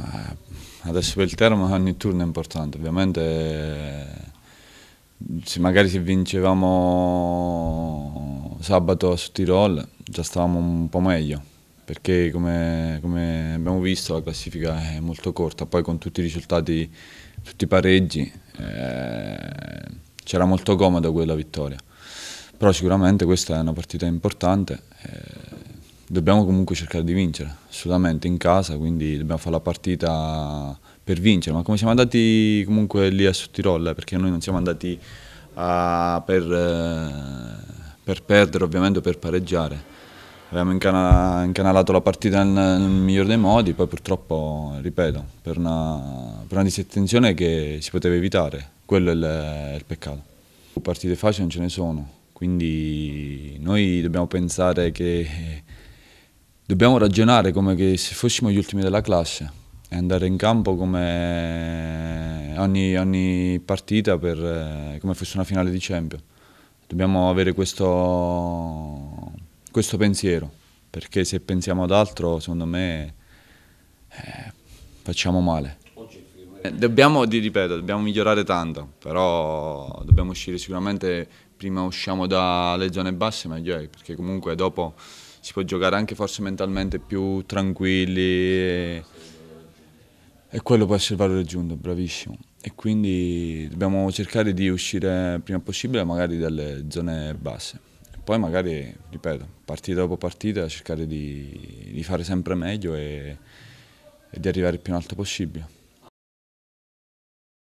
Ma eh, adesso per il Teramo ogni turno è importante, ovviamente eh, se magari se vincevamo sabato su Tirol già stavamo un po' meglio perché come, come, abbiamo visto la classifica è molto corta, poi con tutti i risultati, tutti i pareggi eh, c'era molto comodo quella vittoria, però sicuramente questa è una partita importante. Eh, dobbiamo comunque cercare di vincere, assolutamente in casa, quindi dobbiamo fare la partita per vincere, ma come siamo andati comunque lì a Sottirolla, eh, perché noi non siamo andati a, per, eh, per, perdere ovviamente per pareggiare. Abbiamo incanalato la partita nel, nel miglior dei modi, poi purtroppo, ripeto, per una, per una disattenzione che si poteva evitare, quello è il, è il peccato. Partite facili non ce ne sono, quindi noi dobbiamo pensare che dobbiamo ragionare come se fossimo gli ultimi della classe e andare in campo come ogni, ogni partita per, eh, come fosse una finale di Champions. Dobbiamo avere questo, questo pensiero, perché se pensiamo ad altro, secondo me, eh, facciamo male. Eh, dobbiamo, ripeto, dobbiamo migliorare tanto, però dobbiamo uscire sicuramente, prima usciamo dalle zone basse meglio è, perché comunque dopo si può giocare anche forse mentalmente più tranquilli e, e quello può essere il valore aggiunto, bravissimo. E quindi dobbiamo cercare di uscire prima possibile magari dalle zone basse. E poi magari, ripeto, partita dopo partita cercare di, di fare sempre meglio e, e di arrivare il più in alto possibile.